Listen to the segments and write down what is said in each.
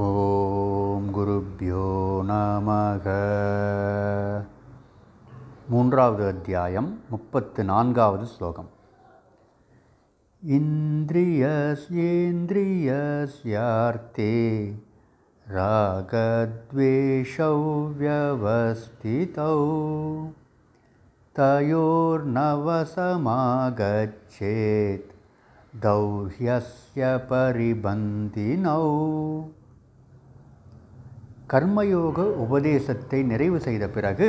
ॐ गुरुभ्यो नमः मूर्वद्यायं मुप्पत् नागावद् श्लोकम् इन्द्रियस्येन्द्रियस्यार्थे रागद्वेषव्यवस्थितौ तयोर्नवसमागच्छेत् दौह्यस्य परिबन्धिनौ கர்மயோக உபதேசத்தை நிறைவு செய்த பிறகு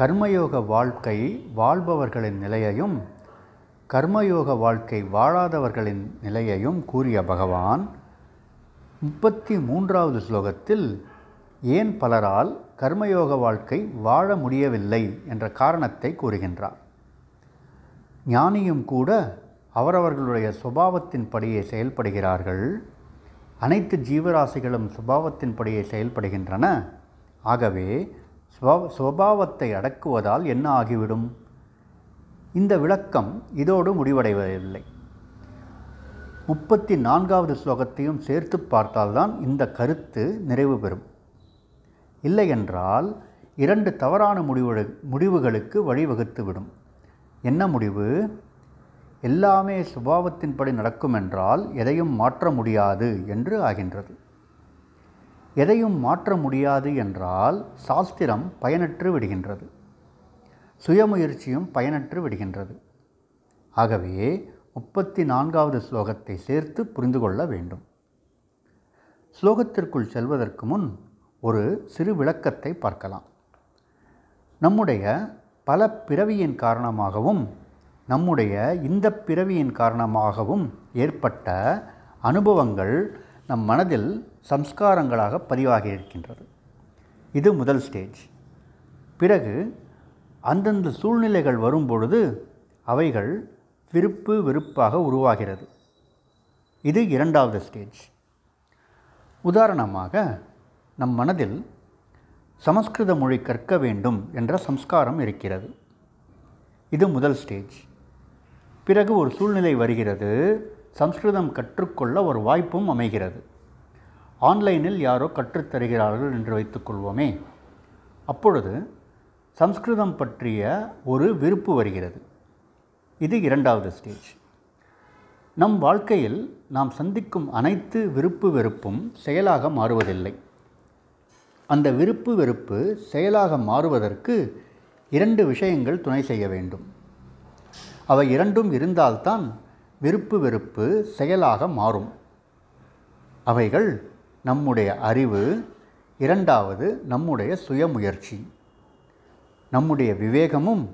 கர்மயோக வாழ்க்கை வாழ்பவர்களின் நிலையையும் கர்மயோக வாழ்க்கை வாழாதவர்களின் நிலையையும் கூறிய பகவான் முப்பத்தி மூன்றாவது ஸ்லோகத்தில் ஏன் பலரால் கர்மயோக வாழ்க்கை வாழ முடியவில்லை என்ற காரணத்தை கூறுகின்றார் ஞானியும் கூட அவரவர்களுடைய சுபாவத்தின்படியே செயல்படுகிறார்கள் அனைத்து ஜீவராசிகளும் சுபாவத்தின்படியே செயல்படுகின்றன ஆகவே சுபாவத்தை அடக்குவதால் என்ன ஆகிவிடும் இந்த விளக்கம் இதோடு முடிவடைவதில்லை முப்பத்தி நான்காவது ஸ்லோகத்தையும் சேர்த்து பார்த்தால்தான் இந்த கருத்து நிறைவு பெறும் இல்லையென்றால் இரண்டு தவறான முடிவு முடிவுகளுக்கு வழிவகுத்துவிடும் என்ன முடிவு எல்லாமே சுபாவத்தின்படி நடக்கும் என்றால் எதையும் மாற்ற முடியாது என்று ஆகின்றது எதையும் மாற்ற முடியாது என்றால் சாஸ்திரம் பயனற்று விடுகின்றது சுயமுயற்சியும் பயனற்று விடுகின்றது ஆகவே முப்பத்தி நான்காவது ஸ்லோகத்தை சேர்த்து புரிந்து கொள்ள வேண்டும் ஸ்லோகத்திற்குள் செல்வதற்கு முன் ஒரு சிறு விளக்கத்தை பார்க்கலாம் நம்முடைய பல பிறவியின் காரணமாகவும் நம்முடைய இந்த பிறவியின் காரணமாகவும் ஏற்பட்ட அனுபவங்கள் நம் மனதில் சம்ஸ்காரங்களாக பதிவாகி இருக்கின்றது இது முதல் ஸ்டேஜ் பிறகு அந்தந்த சூழ்நிலைகள் வரும்பொழுது அவைகள் விருப்பு வெறுப்பாக உருவாகிறது இது இரண்டாவது ஸ்டேஜ் உதாரணமாக நம் மனதில் சமஸ்கிருத மொழி கற்க வேண்டும் என்ற சம்ஸ்காரம் இருக்கிறது இது முதல் ஸ்டேஜ் பிறகு ஒரு சூழ்நிலை வருகிறது சம்ஸ்கிருதம் கற்றுக்கொள்ள ஒரு வாய்ப்பும் அமைகிறது ஆன்லைனில் யாரோ கற்றுத்தருகிறார்கள் என்று வைத்துக்கொள்வோமே அப்பொழுது சம்ஸ்கிருதம் பற்றிய ஒரு விருப்பு வருகிறது இது இரண்டாவது ஸ்டேஜ் நம் வாழ்க்கையில் நாம் சந்திக்கும் அனைத்து விருப்பு வெறுப்பும் செயலாக மாறுவதில்லை அந்த விருப்பு வெறுப்பு செயலாக மாறுவதற்கு இரண்டு விஷயங்கள் துணை செய்ய வேண்டும் அவை இரண்டும் இருந்தால்தான் விருப்பு வெறுப்பு செயலாக மாறும் அவைகள் நம்முடைய அறிவு இரண்டாவது நம்முடைய சுயமுயற்சி நம்முடைய விவேகமும்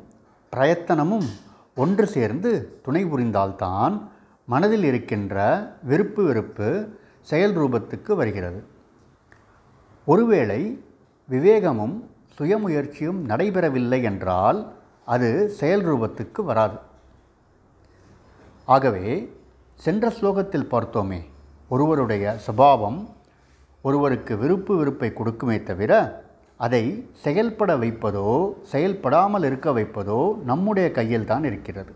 பிரயத்தனமும் ஒன்று சேர்ந்து துணை புரிந்தால்தான் மனதில் இருக்கின்ற விருப்பு வெறுப்பு செயல் ரூபத்துக்கு வருகிறது ஒருவேளை விவேகமும் சுயமுயற்சியும் நடைபெறவில்லை என்றால் அது செயல் ரூபத்துக்கு வராது ஆகவே சென்ற ஸ்லோகத்தில் பார்த்தோமே ஒருவருடைய சுபாவம் ஒருவருக்கு விருப்பு விருப்பை கொடுக்குமே தவிர அதை செயல்பட வைப்பதோ செயல்படாமல் இருக்க வைப்பதோ நம்முடைய கையில் தான் இருக்கிறது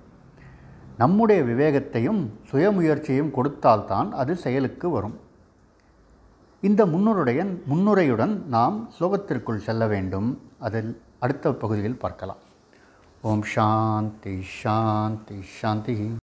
நம்முடைய விவேகத்தையும் சுயமுயற்சியையும் கொடுத்தால்தான் அது செயலுக்கு வரும் இந்த முன்னுரைய முன்னுரையுடன் நாம் ஸ்லோகத்திற்குள் செல்ல வேண்டும் அதில் அடுத்த பகுதியில் பார்க்கலாம் ஓம் சாந்தி ஷாந்தி ஷாந்தி